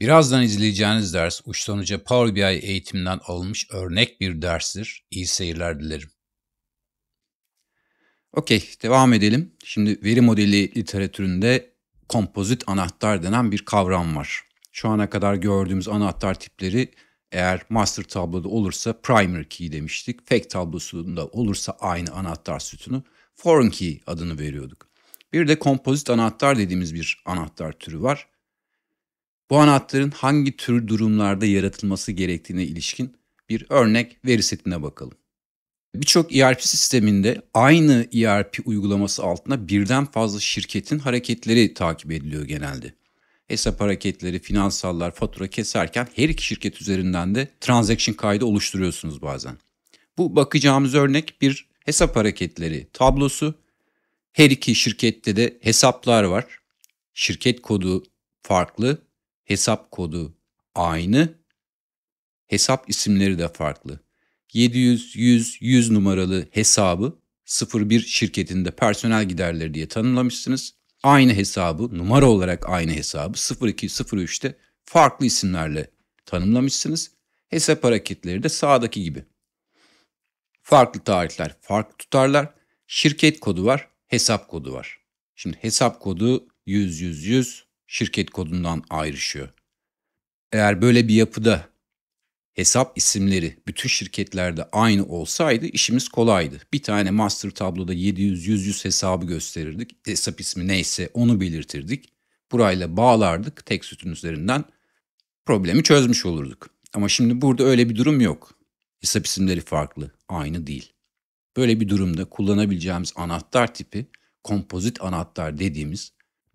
Birazdan izleyeceğiniz ders uçtan uca Power BI eğitiminden alınmış örnek bir derstir. İyi seyirler dilerim. Okey, devam edelim. Şimdi veri modeli literatüründe kompozit anahtar denen bir kavram var. Şu ana kadar gördüğümüz anahtar tipleri eğer master tabloda olursa primary key demiştik. fact tablosunda olursa aynı anahtar sütunu foreign key adını veriyorduk. Bir de kompozit anahtar dediğimiz bir anahtar türü var. Bu anahtarın hangi tür durumlarda yaratılması gerektiğine ilişkin bir örnek veri setine bakalım. Birçok ERP sisteminde aynı ERP uygulaması altında birden fazla şirketin hareketleri takip ediliyor genelde. Hesap hareketleri, finansallar, fatura keserken her iki şirket üzerinden de transaction kaydı oluşturuyorsunuz bazen. Bu bakacağımız örnek bir hesap hareketleri tablosu. Her iki şirkette de hesaplar var. Şirket kodu farklı Hesap kodu aynı. Hesap isimleri de farklı. 700 100 100 numaralı hesabı 01 şirketinde personel giderleri diye tanımlamışsınız. Aynı hesabı, numara olarak aynı hesabı 02 03'te farklı isimlerle tanımlamışsınız. Hesap hareketleri de sağdaki gibi. Farklı tarihler, farklı tutarlar, şirket kodu var, hesap kodu var. Şimdi hesap kodu 100 100 100 şirket kodundan ayrışıyor. Eğer böyle bir yapıda hesap isimleri bütün şirketlerde aynı olsaydı işimiz kolaydı. Bir tane master tabloda 700-100-100 hesabı gösterirdik. Hesap ismi neyse onu belirtirdik. Burayla bağlardık tek sütun üzerinden problemi çözmüş olurduk. Ama şimdi burada öyle bir durum yok. Hesap isimleri farklı, aynı değil. Böyle bir durumda kullanabileceğimiz anahtar tipi kompozit anahtar dediğimiz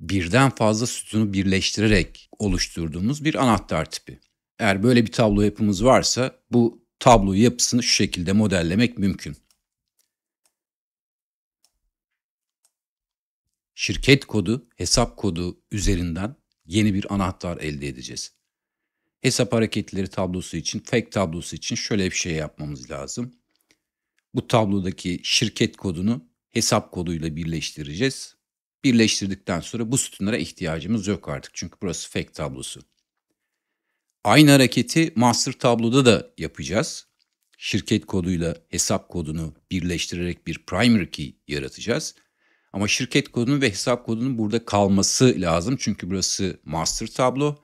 birden fazla sütunu birleştirerek oluşturduğumuz bir anahtar tipi. Eğer böyle bir tablo yapımız varsa bu tablo yapısını şu şekilde modellemek mümkün. Şirket kodu, hesap kodu üzerinden yeni bir anahtar elde edeceğiz. Hesap hareketleri tablosu için, fake tablosu için şöyle bir şey yapmamız lazım. Bu tablodaki şirket kodunu hesap koduyla birleştireceğiz Birleştirdikten sonra bu sütunlara ihtiyacımız yok artık çünkü burası fake tablosu. Aynı hareketi master tabloda da yapacağız. Şirket koduyla hesap kodunu birleştirerek bir primary key yaratacağız. Ama şirket kodunun ve hesap kodunun burada kalması lazım. Çünkü burası master tablo.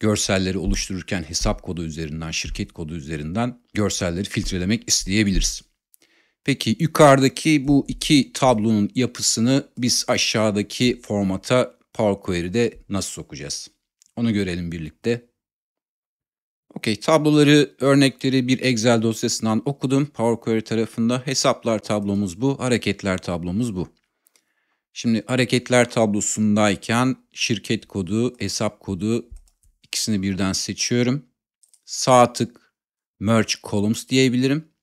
Görselleri oluştururken hesap kodu üzerinden, şirket kodu üzerinden görselleri filtrelemek isteyebilirsin. Peki yukarıdaki bu iki tablonun yapısını biz aşağıdaki formata Power Query'de nasıl sokacağız? Onu görelim birlikte. Okey tabloları, örnekleri bir Excel dosyasından okudum. Power Query tarafında hesaplar tablomuz bu, hareketler tablomuz bu. Şimdi hareketler tablosundayken şirket kodu, hesap kodu ikisini birden seçiyorum. Sağ tık Merge Columns diyebilirim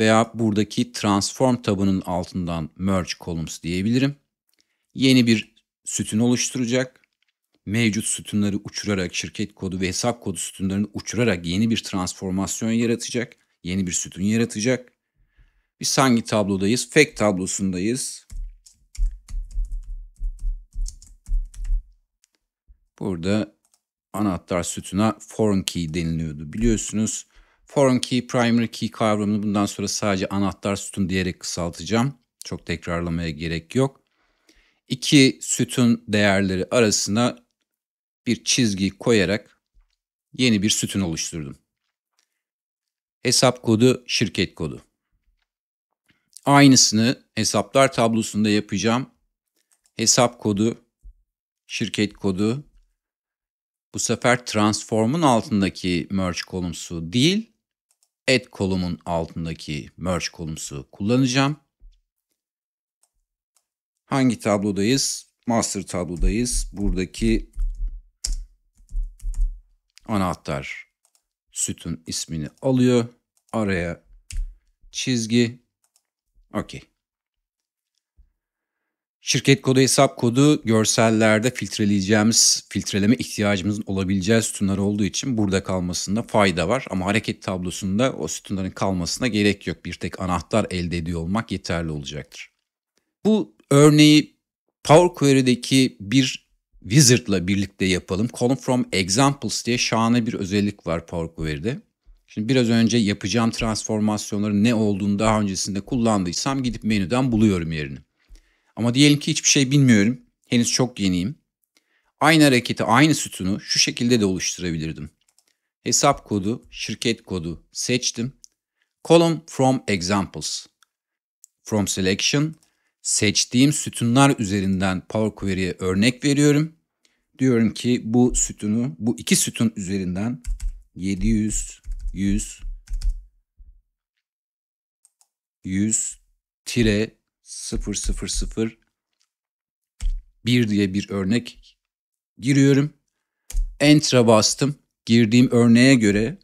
veya buradaki transform tabının altından merge columns diyebilirim. Yeni bir sütun oluşturacak. Mevcut sütunları uçurarak şirket kodu ve hesap kodu sütunlarını uçurarak yeni bir transformasyon yaratacak. Yeni bir sütun yaratacak. Biz hangi tablodayız? Fact tablosundayız. Burada anahtar sütuna foreign key deniliyordu biliyorsunuz. Foreign key, primary key kavramını bundan sonra sadece anahtar sütun diyerek kısaltacağım. Çok tekrarlamaya gerek yok. İki sütun değerleri arasına bir çizgi koyarak yeni bir sütun oluşturdum. Hesap kodu, şirket kodu. Aynısını hesaplar tablosunda yapacağım. Hesap kodu, şirket kodu. Bu sefer transform'un altındaki merge kolumsu değil, add kolumun altındaki merge kolumsu kullanacağım. Hangi tablodayız? Master tablodayız. Buradaki anahtar sütun ismini alıyor. Araya çizgi. Okey. Şirket kodu hesap kodu görsellerde filtreleyeceğimiz, filtreleme ihtiyacımızın olabileceği sütunlar olduğu için burada kalmasında fayda var. Ama hareket tablosunda o sütunların kalmasına gerek yok. Bir tek anahtar elde ediyor olmak yeterli olacaktır. Bu örneği Power Query'deki bir wizard'la birlikte yapalım. Column from examples diye şahane bir özellik var Power Query'de. Şimdi biraz önce yapacağım transformasyonların ne olduğunu daha öncesinde kullandıysam gidip menüden buluyorum yerini. Ama diyelim ki hiçbir şey bilmiyorum. Henüz çok yeniyim. Aynı hareketi, aynı sütunu şu şekilde de oluşturabilirdim. Hesap kodu, şirket kodu seçtim. Column from examples. From selection seçtiğim sütunlar üzerinden Power Query'e örnek veriyorum. Diyorum ki bu sütunu, bu iki sütun üzerinden 700, 100, 100 tire 0001 diye bir örnek giriyorum. Enter'a bastım. Girdiğim örneğe göre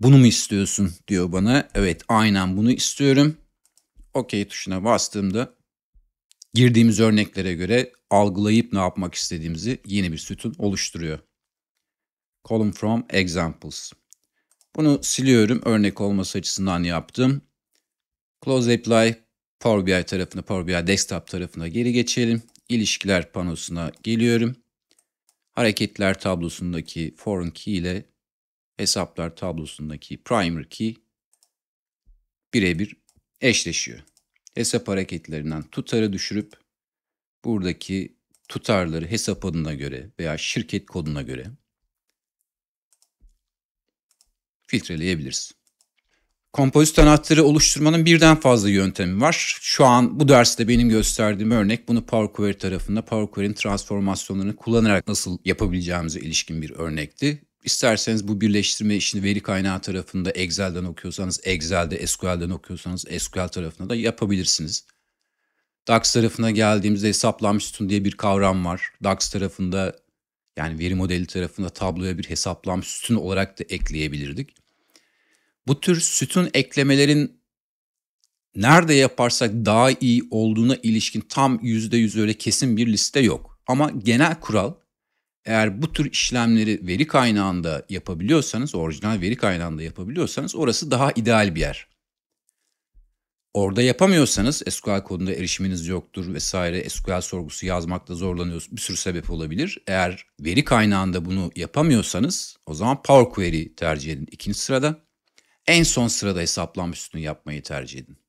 bunu mu istiyorsun diyor bana. Evet aynen bunu istiyorum. OK tuşuna bastığımda girdiğimiz örneklere göre algılayıp ne yapmak istediğimizi yeni bir sütun oluşturuyor. Column from examples. Bunu siliyorum. Örnek olması açısından yaptım. Close apply Power BI tarafına, Power BI Desktop tarafına geri geçelim. İlişkiler panosuna geliyorum. Hareketler tablosundaki foreign key ile hesaplar tablosundaki primary key birebir eşleşiyor. Hesap hareketlerinden tutarı düşürüp buradaki tutarları hesap adına göre veya şirket koduna göre filtreleyebilirsin. Kompozit anahtarı oluşturmanın birden fazla yöntemi var. Şu an bu derste benim gösterdiğim örnek bunu Power Query tarafında Power Query'in transformasyonlarını kullanarak nasıl yapabileceğimize ilişkin bir örnekti. İsterseniz bu birleştirme işini veri kaynağı tarafında Excel'den okuyorsanız Excel'de, SQL'den okuyorsanız SQL tarafında da yapabilirsiniz. DAX tarafına geldiğimizde hesaplanmış sütun diye bir kavram var. DAX tarafında yani veri modeli tarafında tabloya bir hesaplanmış sütun olarak da ekleyebilirdik bu tür sütun eklemelerin nerede yaparsak daha iyi olduğuna ilişkin tam yüzde yüz öyle kesin bir liste yok. Ama genel kural eğer bu tür işlemleri veri kaynağında yapabiliyorsanız, orijinal veri kaynağında yapabiliyorsanız orası daha ideal bir yer. Orada yapamıyorsanız SQL kodunda erişiminiz yoktur vesaire SQL sorgusu yazmakta zorlanıyorsunuz. Bir sürü sebep olabilir. Eğer veri kaynağında bunu yapamıyorsanız o zaman Power Query tercih edin ikinci sırada en son sırada hesaplanmış üstünü yapmayı tercih edin.